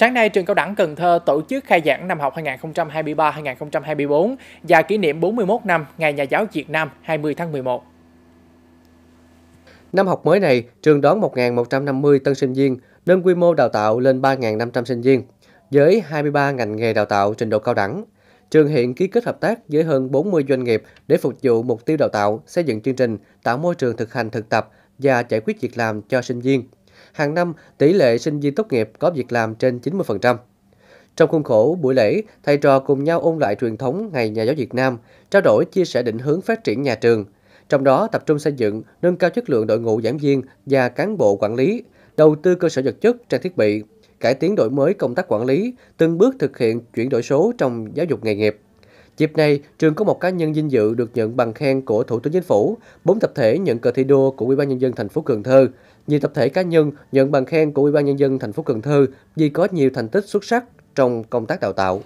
Sáng nay, trường cao đẳng Cần Thơ tổ chức khai giảng năm học 2023-2024 và kỷ niệm 41 năm Ngày Nhà giáo Việt Nam 20 tháng 11. Năm học mới này, trường đón 1.150 tân sinh viên, nâng quy mô đào tạo lên 3.500 sinh viên, với 23 ngành nghề đào tạo trình độ cao đẳng. Trường hiện ký kết hợp tác với hơn 40 doanh nghiệp để phục vụ mục tiêu đào tạo, xây dựng chương trình, tạo môi trường thực hành thực tập và giải quyết việc làm cho sinh viên hàng năm tỷ lệ sinh viên tốt nghiệp có việc làm trên 90%. Trong khuôn khổ buổi lễ, thầy trò cùng nhau ôn lại truyền thống Ngày Nhà giáo Việt Nam, trao đổi chia sẻ định hướng phát triển nhà trường, trong đó tập trung xây dựng, nâng cao chất lượng đội ngũ giảng viên và cán bộ quản lý, đầu tư cơ sở vật chất, trang thiết bị, cải tiến đổi mới công tác quản lý, từng bước thực hiện chuyển đổi số trong giáo dục nghề nghiệp. Dịp này, trường có một cá nhân dinh dự được nhận bằng khen của Thủ tướng Chính phủ, bốn tập thể nhận cờ thi đua của Ủy ban nhân dân thành phố Cần Thơ, nhiều tập thể cá nhân nhận bằng khen của Ủy ban nhân dân thành phố Cần Thơ vì có nhiều thành tích xuất sắc trong công tác đào tạo.